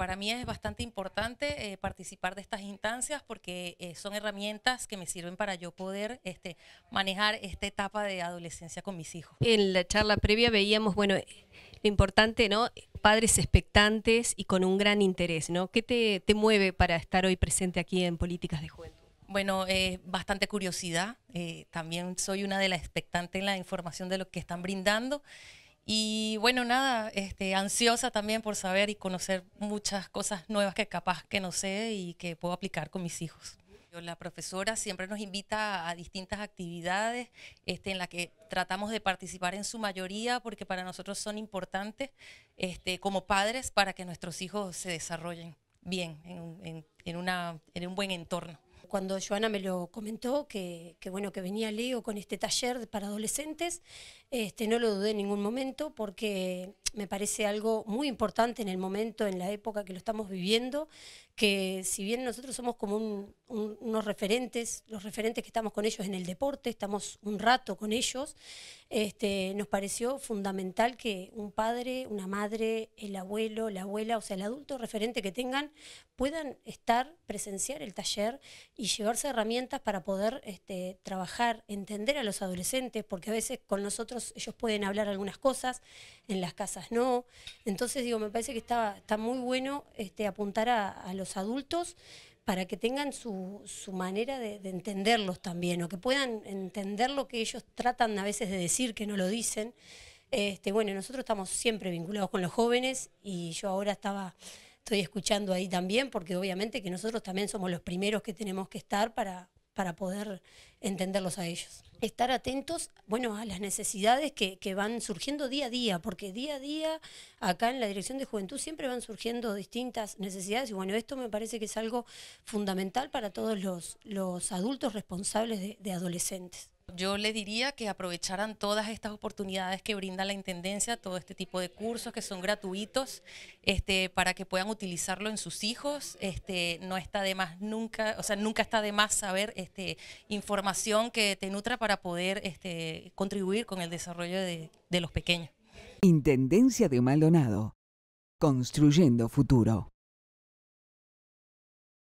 Para mí es bastante importante eh, participar de estas instancias porque eh, son herramientas que me sirven para yo poder este, manejar esta etapa de adolescencia con mis hijos. En la charla previa veíamos, bueno, eh, lo importante, ¿no? Padres expectantes y con un gran interés, ¿no? ¿Qué te, te mueve para estar hoy presente aquí en Políticas de Juventud? Bueno, es bastante curiosidad. también soy una de las expectantes en la información de lo que están brindando. Y bueno, nada, este, ansiosa también por saber y conocer muchas cosas nuevas que capaz que no sé y que puedo aplicar con mis hijos. La profesora siempre nos invita a distintas actividades este, en las que tratamos de participar en su mayoría porque para nosotros son importantes este, como padres para que nuestros hijos se desarrollen bien en, una, en un buen entorno cuando Joana me lo comentó, que, bueno, que venía Leo con este taller para adolescentes, este, no lo dudé en ningún momento porque me parece algo muy importante en el momento, en la época que lo estamos viviendo, que si bien nosotros somos como unos referentes, los referentes que estamos con ellos en el deporte, estamos un rato con ellos, este, nos pareció fundamental que un padre, una madre, el abuelo, la abuela, o sea, el adulto referente que tengan, puedan estar, presenciar el taller y llevarse herramientas para poder este, trabajar, entender a los adolescentes, porque a veces con nosotros ellos pueden hablar algunas cosas, en las casas no. Entonces, digo, me parece que está, está muy bueno este, apuntar a, los adultos para que tengan su, manera de, entenderlos también, o que puedan entender lo que ellos tratan a veces de decir, que no lo dicen. Este, bueno, nosotros estamos siempre vinculados con los jóvenes y yo ahora estaba estoy escuchando ahí también, porque obviamente que nosotros también somos los primeros que tenemos que estar para, para poder entenderlos a ellos. Estar atentos, bueno, a las necesidades que, van surgiendo día a día, porque día a día acá en la Dirección de Juventud siempre van surgiendo distintas necesidades y bueno, esto me parece que es algo fundamental para todos los, los adultos responsables de, de adolescentes. Yo le diría que aprovecharan todas estas oportunidades que brinda la Intendencia, todo este tipo de cursos que son gratuitos, este, para que puedan utilizarlo en sus hijos. Este, no está de más nunca, o sea, nunca está de más saber este, información que te nutra para poder este, contribuir con el desarrollo de, de los pequeños. Intendencia de Maldonado, construyendo futuro.